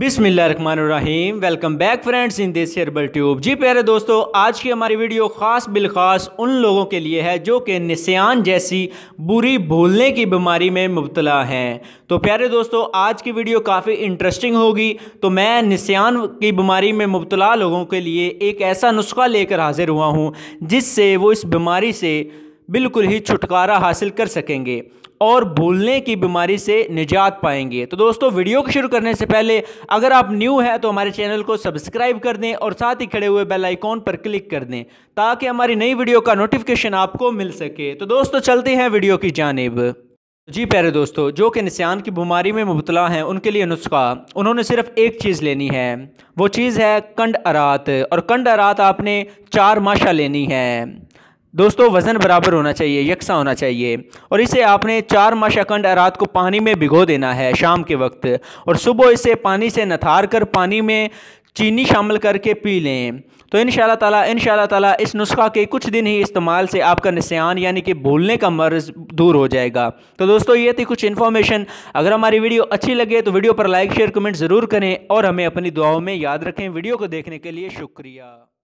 बिसमीम welcome back friends in this herbal tube जी प्यारे दोस्तों आज की हमारी वीडियो ख़ास बिलखास उन लोगों के लिए है जो कि निशान जैसी बुरी भूलने की बीमारी में मुबतला हैं तो प्यारे दोस्तों आज की वीडियो काफ़ी इंटरेस्टिंग होगी तो मैं निशान की बीमारी में मुबतला लोगों के लिए एक ऐसा नुस्खा लेकर हाजिर हुआ हूँ जिससे वो इस बीमारी से बिल्कुल ही छुटकारा हासिल कर सकेंगे और भूलने की बीमारी से निजात पाएंगे तो दोस्तों वीडियो को शुरू करने से पहले अगर आप न्यू हैं तो हमारे चैनल को सब्सक्राइब कर दें और साथ ही खड़े हुए बेल आइकॉन पर क्लिक कर दें ताकि हमारी नई वीडियो का नोटिफिकेशन आपको मिल सके तो दोस्तों चलते हैं वीडियो की जानब जी प्यारे दोस्तों जो कि निशान की बीमारी में मुबतला हैं उनके लिए नुस्खा उन्होंने सिर्फ एक चीज़ लेनी है वो चीज़ है कंड अरात और कंड अरात आपने चार माशा लेनी है दोस्तों वज़न बराबर होना चाहिए यकसा होना चाहिए और इसे आपने चार माश रात को पानी में भिगो देना है शाम के वक्त और सुबह इसे पानी से नथार कर पानी में चीनी शामिल करके पी लें तो इन ताला इन ताला इस नुस्खा के कुछ दिन ही इस्तेमाल से आपका निशान यानी कि भूलने का मर्ज दूर हो जाएगा तो दोस्तों ये थी कुछ इन्फॉर्मेशन अगर हमारी वीडियो अच्छी लगे तो वीडियो पर लाइक शेयर कमेंट ज़रूर करें और हमें अपनी दुआओं में याद रखें वीडियो को देखने के लिए शुक्रिया